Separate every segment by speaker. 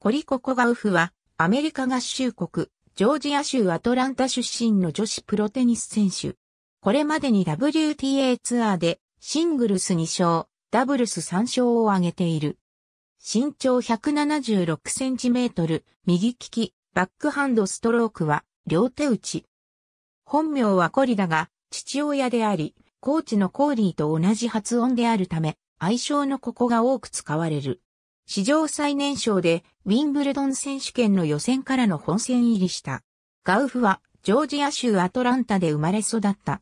Speaker 1: コリコ・コガウフは、アメリカ合衆国、ジョージア州アトランタ出身の女子プロテニス選手。これまでに WTA ツアーで、シングルス2勝、ダブルス3勝を挙げている。身長1 7 6トル、右利き、バックハンドストロークは、両手打ち。本名はコリだが、父親であり、コーチのコーリーと同じ発音であるため、愛称のここが多く使われる。史上最年少でウィンブルドン選手権の予選からの本戦入りした。ガウフは、ジョージア州アトランタで生まれ育った。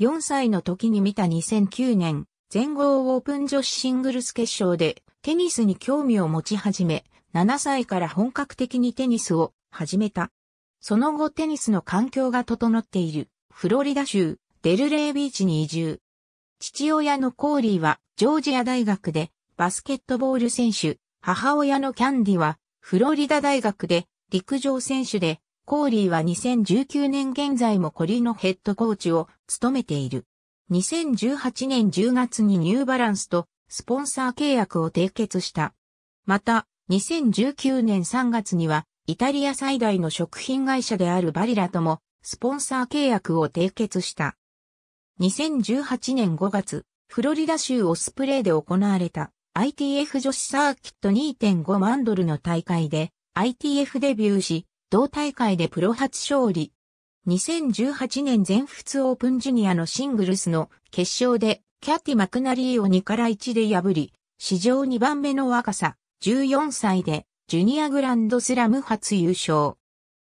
Speaker 1: 4歳の時に見た2009年、全豪オープン女子シングルス決勝で、テニスに興味を持ち始め、7歳から本格的にテニスを始めた。その後テニスの環境が整っている、フロリダ州、デルレイビーチに移住。父親のコーリーは、ジョージア大学で、バスケットボール選手、母親のキャンディは、フロリダ大学で陸上選手で、コーリーは2019年現在もコリのヘッドコーチを務めている。2018年10月にニューバランスとスポンサー契約を締結した。また、2019年3月には、イタリア最大の食品会社であるバリラとも、スポンサー契約を締結した。2018年5月、フロリダ州オスプレイで行われた ITF 女子サーキット2.5万ドルの大会で ITF デビューし、同大会でプロ初勝利。2018年全仏オープンジュニアのシングルスの決勝でキャティ・マクナリーを2から1で破り、史上2番目の若さ、14歳でジュニアグランドスラム初優勝。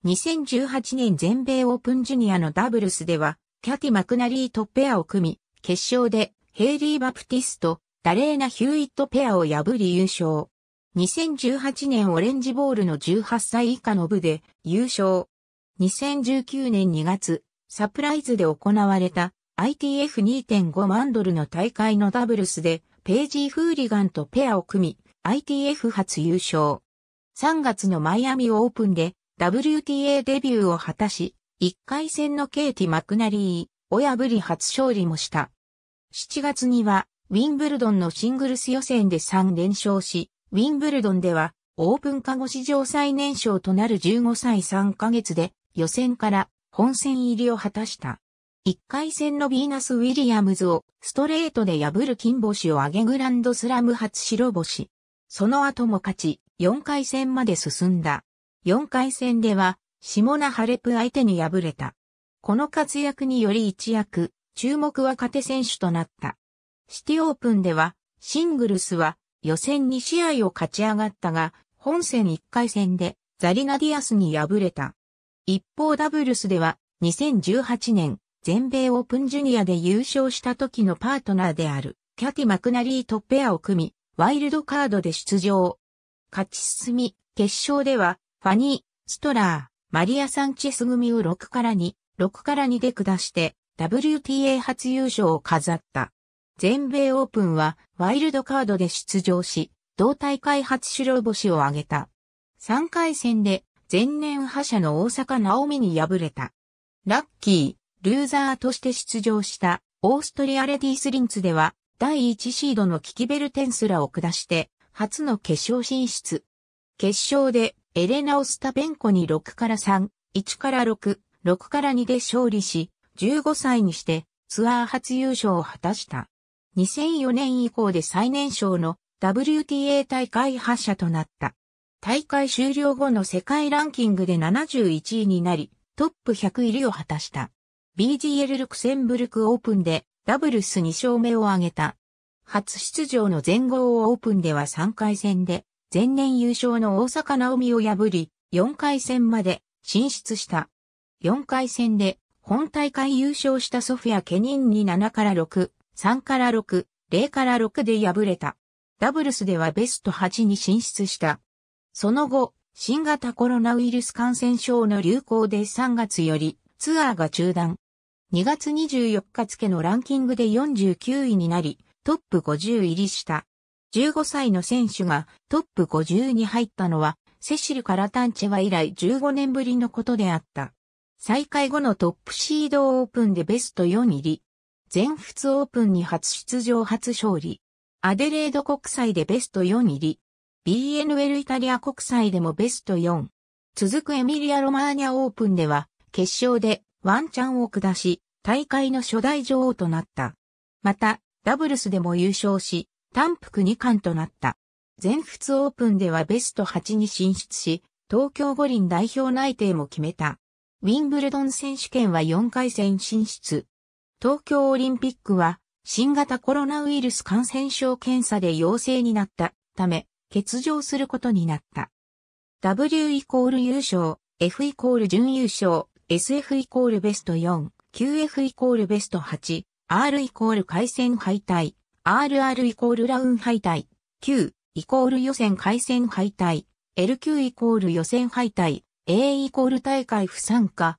Speaker 1: 2018年全米オープンジュニアのダブルスでは、キャティ・マクナリーとペアを組み、決勝でヘイリー・バプティスト、ダレーナ・ヒューイットペアを破り優勝。2018年オレンジボールの18歳以下の部で優勝。2019年2月、サプライズで行われた ITF2.5 万ドルの大会のダブルスでページー・フーリガンとペアを組み ITF 初優勝。3月のマイアミオープンで WTA デビューを果たし、1回戦のケイティ・マクナリーを破り初勝利もした。7月にはウィンブルドンのシングルス予選で3連勝し、ウィンブルドンではオープン過後史上最年少となる15歳3ヶ月で予選から本戦入りを果たした。1回戦のビーナス・ウィリアムズをストレートで破る金星を挙げグランドスラム初白星。その後も勝ち、4回戦まで進んだ。4回戦では、シモナ・ハレプ相手に敗れた。この活躍により一躍、注目若手選手となった。シティオープンでは、シングルスは予選2試合を勝ち上がったが、本戦1回戦でザリナディアスに敗れた。一方ダブルスでは2018年全米オープンジュニアで優勝した時のパートナーであるキャティ・マクナリーとペアを組み、ワイルドカードで出場。勝ち進み、決勝ではファニー、ストラー、マリア・サンチェス組を6から2、6から2で下して WTA 初優勝を飾った。全米オープンはワイルドカードで出場し、同大会初白星を挙げた。3回戦で前年覇者の大阪直美に敗れた。ラッキー、ルーザーとして出場したオーストリアレディースリンツでは第1シードのキキベルテンスラを下して初の決勝進出。決勝でエレナ・オスタペンコに6から3、1から6、6から2で勝利し、15歳にしてツアー初優勝を果たした。2004年以降で最年少の WTA 大会発射となった。大会終了後の世界ランキングで71位になり、トップ100入りを果たした。BGL ルクセンブルクオープンでダブルス2勝目を挙げた。初出場の全豪オープンでは3回戦で、前年優勝の大阪直美を破り、4回戦まで進出した。4回戦で本大会優勝したソフィア・ケニンに7から6、3から6、0から6で敗れた。ダブルスではベスト8に進出した。その後、新型コロナウイルス感染症の流行で3月よりツアーが中断。2月24日付のランキングで49位になり、トップ50入りした。15歳の選手がトップ50に入ったのは、セシル・カラタンチェは以来15年ぶりのことであった。再開後のトップシードオープンでベスト4入り、全仏オープンに初出場初勝利。アデレード国際でベスト4入り。BNL イタリア国際でもベスト4。続くエミリア・ロマーニャオープンでは、決勝でワンチャンを下し、大会の初代女王となった。また、ダブルスでも優勝し、単服2冠となった。全仏オープンではベスト8に進出し、東京五輪代表内定も決めた。ウィンブルドン選手権は4回戦進出。東京オリンピックは新型コロナウイルス感染症検査で陽性になったため欠場することになった。W イコール優勝、F イコール準優勝、SF イコールベスト4、QF イコールベスト8、R イコール回戦敗退、RR イコールラウン敗退、Q イコール予選回戦敗退、LQ イコール予選敗退、A イコール大会不参加、